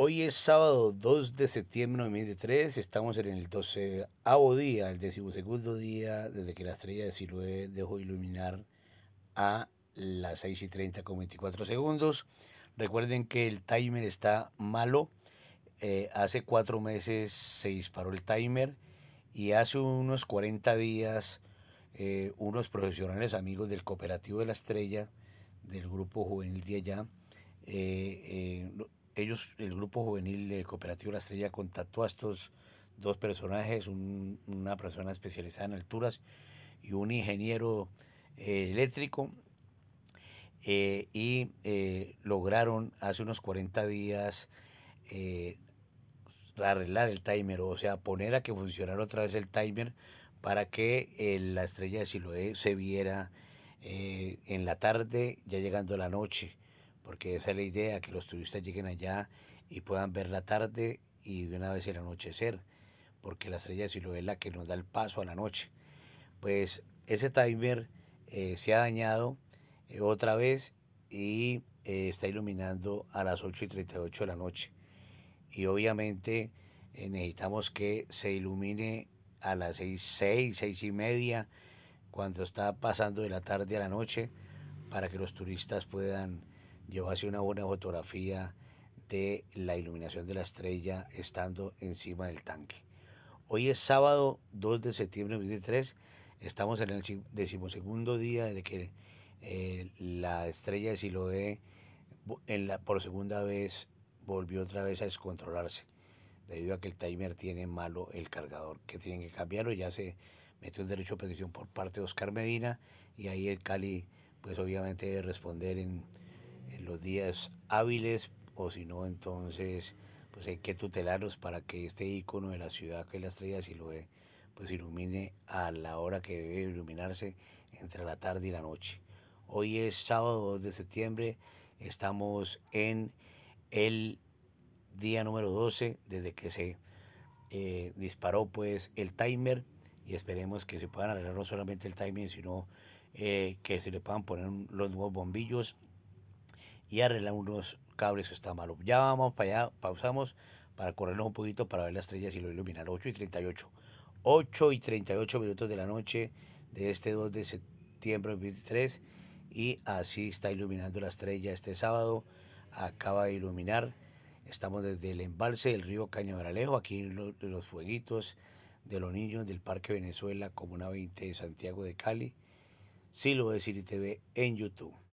Hoy es sábado 2 de septiembre de 2003, estamos en el 12 día, el decimosegundo día desde que la estrella de Silué dejó iluminar a las 6 y 30 con 24 segundos. Recuerden que el timer está malo, eh, hace cuatro meses se disparó el timer y hace unos 40 días eh, unos profesionales amigos del Cooperativo de la Estrella, del Grupo Juvenil de allá, eh, ellos, el grupo juvenil de Cooperativa La Estrella, contactó a estos dos personajes, una persona especializada en alturas y un ingeniero eh, eléctrico, eh, y eh, lograron hace unos 40 días arreglar el timer, o sea, poner a que funcionara otra vez el timer para que la estrella de Siloé se viera en la tarde, ya llegando la noche porque esa es la idea, que los turistas lleguen allá y puedan ver la tarde y de una vez el anochecer, porque la estrella de Silo es la que nos da el paso a la noche. Pues ese timer eh, se ha dañado eh, otra vez y eh, está iluminando a las 8 y 38 de la noche. Y obviamente necesitamos que se ilumine a las 6, 6, 6 y media, cuando está pasando de la tarde a la noche, para que los turistas puedan yo hace una buena fotografía de la iluminación de la estrella estando encima del tanque. Hoy es sábado 2 de septiembre de 2023. Estamos en el decimosegundo día de que eh, la estrella de Siloé en la, por segunda vez volvió otra vez a descontrolarse debido a que el timer tiene malo el cargador que tienen que cambiarlo. Ya se metió un derecho a petición por parte de Oscar Medina y ahí el Cali pues obviamente debe responder en los días hábiles o si no entonces pues hay que tutelarlos para que este icono de la ciudad que es la estrella lo pues ilumine a la hora que debe iluminarse entre la tarde y la noche. Hoy es sábado 2 de septiembre, estamos en el día número 12 desde que se eh, disparó pues el timer y esperemos que se puedan arreglar no solamente el timing sino eh, que se le puedan poner los nuevos bombillos y arreglar unos cables que están malos. Ya vamos para allá, pausamos para corrernos un poquito para ver las estrellas y lo iluminar. 8 y 38. 8 y 38 minutos de la noche de este 2 de septiembre 23 y así está iluminando la estrella este sábado. Acaba de iluminar. Estamos desde el embalse del río Cañaveralejo, aquí los, fueguitos de los niños del Parque Venezuela, Comuna 20 de Santiago de Cali. Sí lo de te TV en YouTube.